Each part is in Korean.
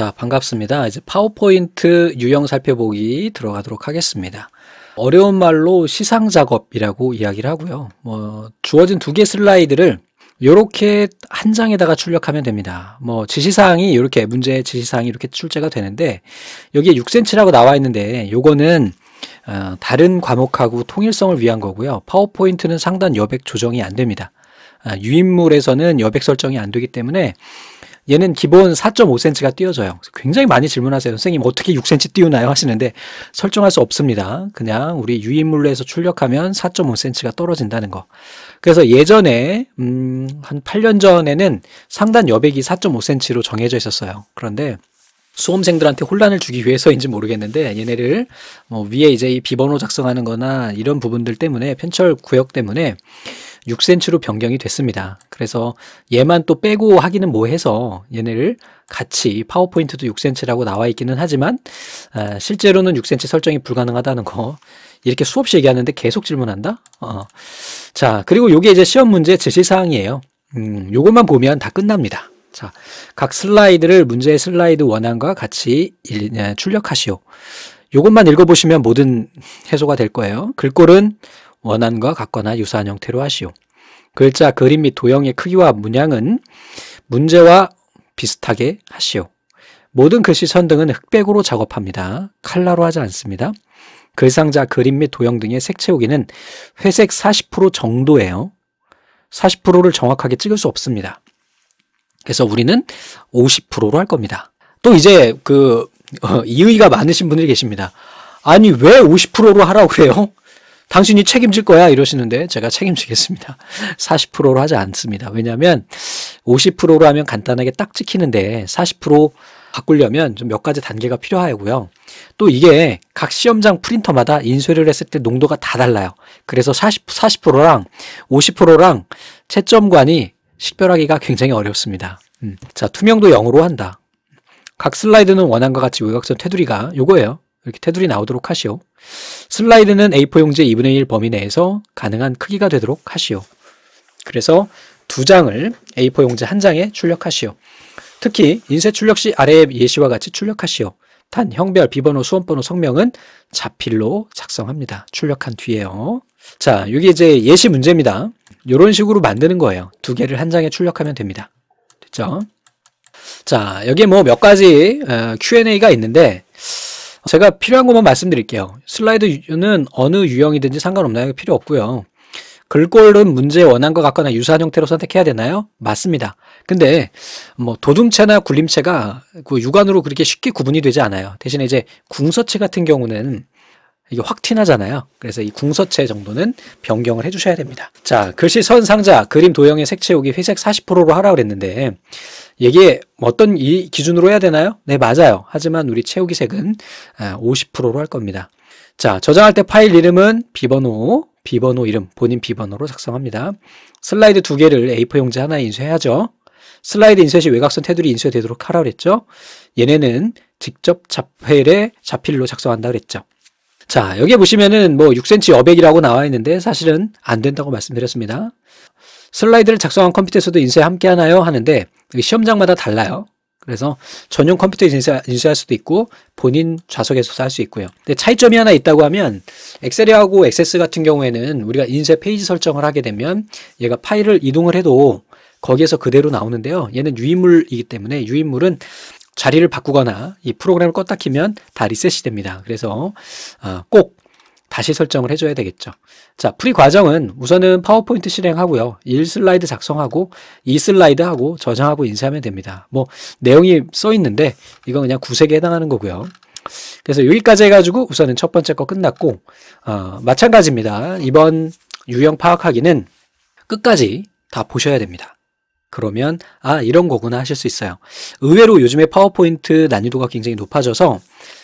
자, 반갑습니다. 이제 파워포인트 유형 살펴보기 들어가도록 하겠습니다. 어려운 말로 시상 작업이라고 이야기를 하고요. 뭐 주어진 두 개 슬라이드를 이렇게 한 장에다가 출력하면 됩니다. 뭐 지시사항이 이렇게 문제 지시사항이 이렇게 출제가 되는데 여기에 6cm라고 나와 있는데 요거는 어, 다른 과목하고 통일성을 위한 거고요. 파워포인트는 상단 여백 조정이 안 됩니다. 아, 유인물에서는 여백 설정이 안 되기 때문에 얘는 기본 4.5cm가 띄워져요 굉장히 많이 질문하세요. 선생님 어떻게 6cm 띄우나요? 하시는데 설정할 수 없습니다. 그냥 우리 유인물로에서 출력하면 4.5cm가 떨어진다는 거. 그래서 예전에 음, 한 8년 전에는 상단 여백이 4.5cm로 정해져 있었어요. 그런데 수험생들한테 혼란을 주기 위해서인지 모르겠는데 얘네를 뭐 위에 이제 이 비번호 작성하는 거나 이런 부분들 때문에 편철 구역 때문에 6cm로 변경이 됐습니다. 그래서 얘만 또 빼고 하기는 뭐해서 얘네를 같이 파워포인트도 6cm라고 나와 있기는 하지만 아, 실제로는 6cm 설정이 불가능하다는 거 이렇게 수없이 얘기하는데 계속 질문한다? 어. 자 그리고 요게 이제 시험 문제 제시사항이에요. 음, 요것만 보면 다 끝납니다. 자, 각 슬라이드를 문제의 슬라이드 원안과 같이 일, 아, 출력하시오. 요것만 읽어보시면 모든 해소가 될 거예요. 글꼴은 원안과 같거나 유사한 형태로 하시오. 글자, 그림 및 도형의 크기와 문양은 문제와 비슷하게 하시오. 모든 글씨 선등은 흑백으로 작업합니다. 칼라로 하지 않습니다. 글상자, 그림 및 도형 등의 색 채우기는 회색 40% 정도예요. 40%를 정확하게 찍을 수 없습니다. 그래서 우리는 50%로 할 겁니다. 또 이제 그 어, 이의가 많으신 분들이 계십니다. 아니 왜 50%로 하라고 그래요? 당신이 책임질 거야 이러시는데 제가 책임지겠습니다. 40%로 하지 않습니다. 왜냐하면 50%로 하면 간단하게 딱 찍히는데 40% 바꾸려면 좀 몇 가지 단계가 필요하고요. 또 이게 각 시험장 프린터마다 인쇄를 했을 때 농도가 다 달라요. 그래서 40, 40%랑 50%랑 채점관이 식별하기가 굉장히 어렵습니다. 음. 자, 투명도 0으로 한다. 각 슬라이드는 원안과 같이 외곽선 테두리가 요거예요. 이렇게 테두리 나오도록 하시오. 슬라이드는 A4 용지 2분의 1 범위 내에서 가능한 크기가 되도록 하시오. 그래서 두 장을 A4 용지 한 장에 출력하시오. 특히 인쇄 출력 시 아래의 예시와 같이 출력하시오. 단 형별, 비번호, 수험번호, 성명은 자필로 작성합니다. 출력한 뒤에요. 자, 이게 이제 예시 문제입니다. 이런 식으로 만드는 거예요. 두 개를 한 장에 출력하면 됩니다. 됐죠? 자, 여기에 뭐 몇 가지 어, Q&A가 있는데 제가 필요한 것만 말씀드릴게요. 슬라이드는 어느 유형이든지 상관없나요? 필요 없고요. 글꼴은 문제의 원한과 같거나 유사한 형태로 선택해야 되나요? 맞습니다. 근데 뭐 도둠체나 굴림체가 그 육안으로 그렇게 쉽게 구분이 되지 않아요. 대신에 이제 궁서체 같은 경우는 이게 확 티나잖아요. 그래서 이 궁서체 정도는 변경을 해주셔야 됩니다. 자, 글씨 선 상자, 그림 도형의 색채우기 회색 40%로 하라고 그랬는데 이게 어떤 이 기준으로 해야 되나요? 네, 맞아요. 하지만 우리 채우기 색은 50%로 아, 할 겁니다. 자, 저장할 때 파일 이름은 비번호, 비번호 이름, 본인 비번호로 작성합니다. 슬라이드 두 개를 A4 용지 하나에 인쇄해야죠. 슬라이드 인쇄 시 외곽선 테두리 인쇄되도록 하라 그랬죠. 얘네는 직접 자필에 자필로 작성한다 그랬죠. 자, 여기에 보시면은 뭐 6cm 여백이라고 나와 있는데 사실은 안 된다고 말씀드렸습니다. 슬라이드를 작성한 컴퓨터에서도 인쇄 함께 하나요? 하는데 시험장마다 달라요. 그래서 전용 컴퓨터에 인쇄, 할 수도 있고 본인 좌석에서도 할 수 있고요. 근데 차이점이 하나 있다고 하면 엑셀하고 액세스 같은 경우에는 우리가 인쇄 페이지 설정을 하게 되면 얘가 파일을 이동을 해도 거기에서 그대로 나오는데요. 얘는 유인물이기 때문에 유인물은 자리를 바꾸거나 이 프로그램을 껐다 키면 다 리셋이 됩니다. 그래서 어, 꼭 다시 설정을 해줘야 되겠죠. 자, 풀이 과정은 우선은 파워포인트 실행하고요. 1슬라이드 작성하고 2슬라이드 하고 저장하고 인쇄하면 됩니다. 뭐 내용이 써 있는데 이건 그냥 구색에 해당하는 거고요. 그래서 여기까지 해가지고 우선은 첫 번째 거 끝났고 어, 마찬가지입니다. 이번 유형 파악하기는 끝까지 다 보셔야 됩니다. 그러면 아 이런 거구나 하실 수 있어요. 의외로 요즘에 파워포인트 난이도가 굉장히 높아져서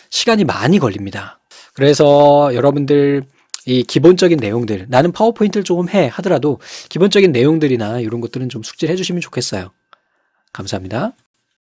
시간이 많이 걸립니다. 그래서 여러분들 이 기본적인 내용들 나는 파워포인트를 조금 해 하더라도 기본적인 내용들이나 이런 것들은 좀 숙지를 해주시면 좋겠어요. 감사합니다.